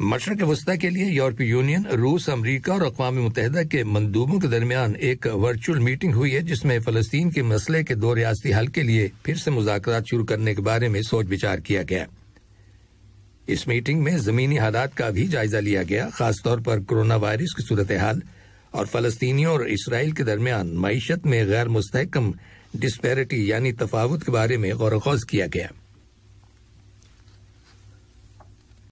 मशरक वस्ती के लिए यूरोपीय यूनियन रूस अमरीका और अकवा मुतहदा के मंदूबों के दरमियान एक वर्चुअल मीटिंग हुई है जिसमें फलस्तीन के मसले के दो रियाती हल के लिए फिर से मुजाकर शुरू करने के बारे में सोच विचार किया गया इस मीटिंग में जमीनी हालात का भी जायजा लिया गया खासतौर पर कोरोना वायरस की सूरत हाल और फलस्तियों और इसराइल के दरमियान मीशत में गैर मुस्तकम डिस्पेरिटी यानी तफावत के बारे में गौर किया गया